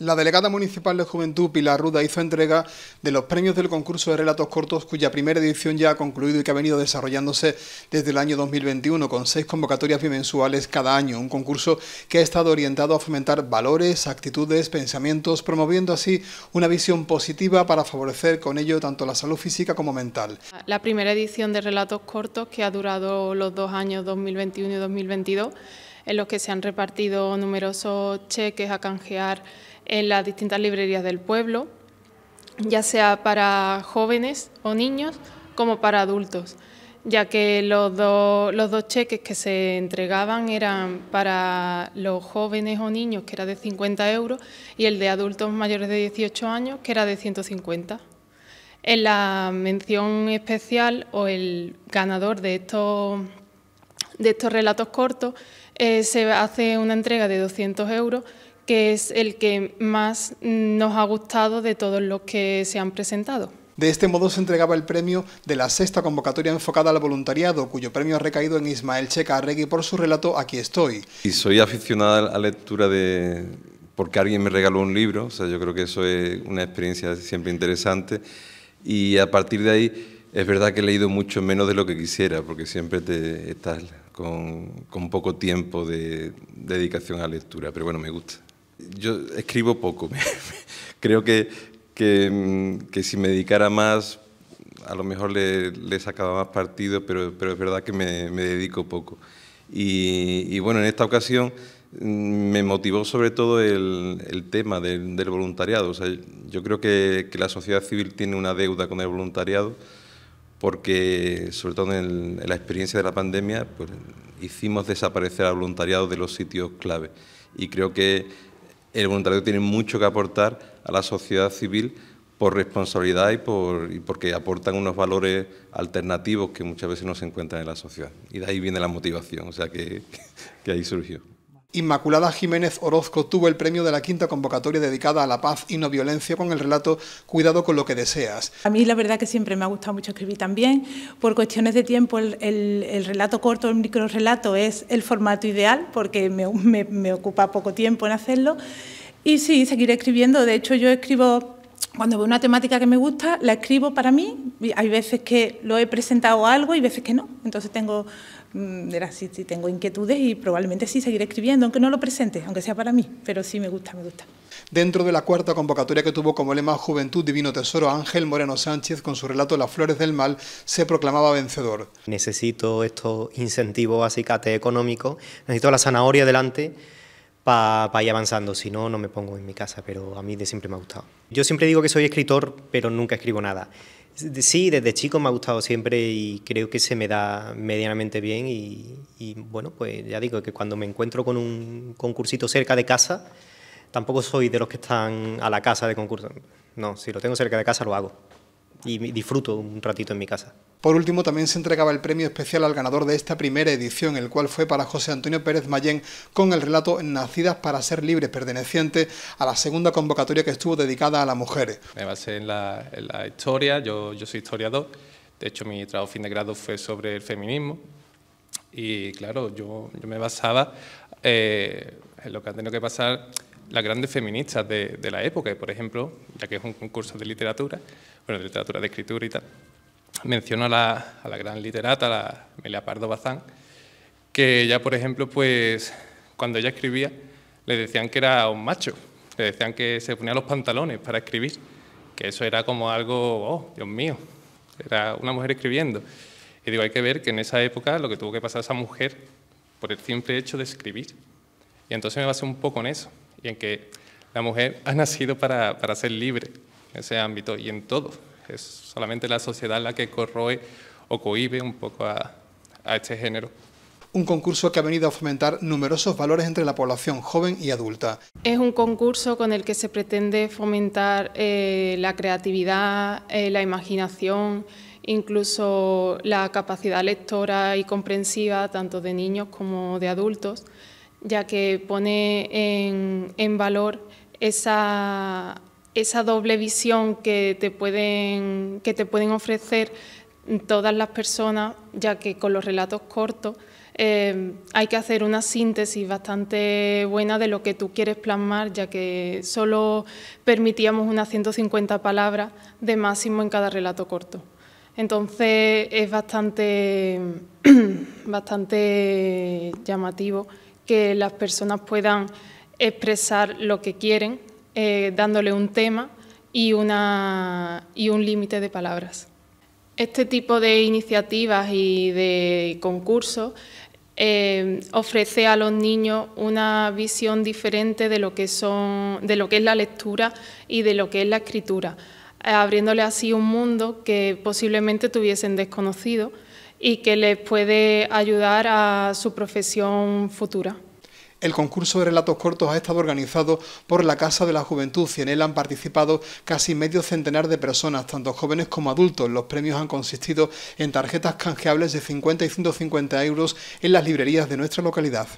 La delegada municipal de Juventud, Pilar Ruda, hizo entrega de los premios del concurso de relatos cortos, cuya primera edición ya ha concluido y que ha venido desarrollándose desde el año 2021, con seis convocatorias bimensuales cada año. Un concurso que ha estado orientado a fomentar valores, actitudes, pensamientos, promoviendo así una visión positiva para favorecer con ello tanto la salud física como mental. La primera edición de relatos cortos, que ha durado los dos años 2021 y 2022, en los que se han repartido numerosos cheques a canjear en las distintas librerías del pueblo, ya sea para jóvenes o niños como para adultos, ya que los, dos cheques que se entregaban eran para los jóvenes o niños, que era de 50 euros, y el de adultos mayores de 18 años, que era de 150. En la mención especial o el ganador de estos, de estos relatos cortos eh, se hace una entrega de 200 euros que es el que más nos ha gustado de todos los que se han presentado. De este modo se entregaba el premio de la sexta convocatoria enfocada al voluntariado, cuyo premio ha recaído en Ismael Checa Arregui por su relato Aquí estoy. Y soy aficionada a la lectura de porque alguien me regaló un libro, o sea, yo creo que eso es una experiencia siempre interesante y a partir de ahí es verdad que he leído mucho menos de lo que quisiera, porque siempre te estás con, con poco tiempo de, de dedicación a lectura, pero bueno, me gusta yo escribo poco. Creo que, mm, que, si me dedicara más, a lo mejor le, sacaba más partido, pero, pero es verdad que me, dedico poco. Y, bueno, en esta ocasión mm, me motivó sobre todo el, tema del, voluntariado. O sea, yo creo que, la sociedad civil tiene una deuda con el voluntariado porque, sobre todo en, la experiencia de la pandemia, pues, hicimos desaparecer al voluntariado de los sitios clave. Y creo que el voluntariado tiene mucho que aportar a la sociedad civil por responsabilidad y, porque aportan unos valores alternativos que muchas veces no se encuentran en la sociedad. Y de ahí viene la motivación, o sea que ahí surgió. Inmaculada Jiménez Orozco tuvo el premio de la quinta convocatoria dedicada a la paz y no violencia con el relato Cuidado con lo que deseas. A mí la verdad que siempre me ha gustado mucho escribir también. Por cuestiones de tiempo el, relato corto, el micro relato es el formato ideal porque me ocupa poco tiempo en hacerlo. Y sí, seguiré escribiendo. De hecho yo escribo cuando veo una temática que me gusta, la escribo para mí, hay veces que lo he presentado algo y veces que no. Entonces tengo, mm, verás, tengo inquietudes y probablemente sí seguiré escribiendo, aunque no lo presente, aunque sea para mí, pero sí me gusta, me gusta. Dentro de la cuarta convocatoria que tuvo como lema Juventud Divino Tesoro, Ángel Moreno Sánchez, con su relato Las Flores del Mal, se proclamaba vencedor. Necesito estos incentivos acicate económicos, necesito la zanahoria delante para ir avanzando, si no, no me pongo en mi casa, pero a mí de siempre me ha gustado. Yo siempre digo que soy escritor, pero nunca escribo nada. Sí, desde chico me ha gustado siempre y creo que se me da medianamente bien y, bueno, pues ya digo que cuando me encuentro con un concursito cerca de casa, tampoco soy de los que están a la casa de concurso. No, si lo tengo cerca de casa lo hago y disfruto un ratito en mi casa. Por último, también se entregaba el premio especial al ganador de esta primera edición, el cual fue para José Antonio Pérez Mayén con el relato Nacidas para ser libres, perteneciente a la segunda convocatoria que estuvo dedicada a las mujeres. Me basé en la, historia, yo, soy historiador, de hecho mi trabajo fin de grado fue sobre el feminismo y claro, yo, me basaba eh, en lo que han tenido que pasar las grandes feministas de, de la época, por ejemplo, ya que es un concurso de literatura, bueno, de literatura de escritura y tal menciono a la, gran literata, la Melia Pardo Bazán, que ya, por ejemplo, pues cuando ella escribía, le decían que era un macho, le decían que se ponía los pantalones para escribir, que eso era como algo, oh, Dios mío, era una mujer escribiendo. Y digo, hay que ver que en esa época lo que tuvo que pasar esa mujer por el simple hecho de escribir. Y entonces me basé un poco en eso, y en que la mujer ha nacido para ser libre en ese ámbito y en todo, es solamente la sociedad la que corroe o cohibe un poco a, a este género un concurso que ha venido a fomentar numerosos valores entre la población joven y adulta. Es un concurso con el que se pretende fomentar eh, la creatividad, eh, la imaginación, incluso la capacidad lectora y comprensiva tanto de niños como de adultos, ya que pone en, en valor esa esa doble visión que te pueden, que te pueden ofrecer todas las personas, ya que con los relatos cortos eh, hay que hacer una síntesis bastante buena de lo que tú quieres plasmar, ya que solo permitíamos unas 150 palabras de máximo en cada relato corto. Entonces es bastante llamativo que las personas puedan expresar lo que quieren eh, dándole un tema y, un límite de palabras. Este tipo de iniciativas y de concursos eh, ofrece a los niños una visión diferente de lo, que son, de lo que es la lectura y de lo que es la escritura, abriéndole así un mundo que posiblemente tuviesen desconocido y que les puede ayudar a su profesión futura. El concurso de relatos cortos ha estado organizado por la Casa de la Juventud y en él han participado casi medio centenar de personas, tanto jóvenes como adultos. Los premios han consistido en tarjetas canjeables de 50 y 150 euros en las librerías de nuestra localidad.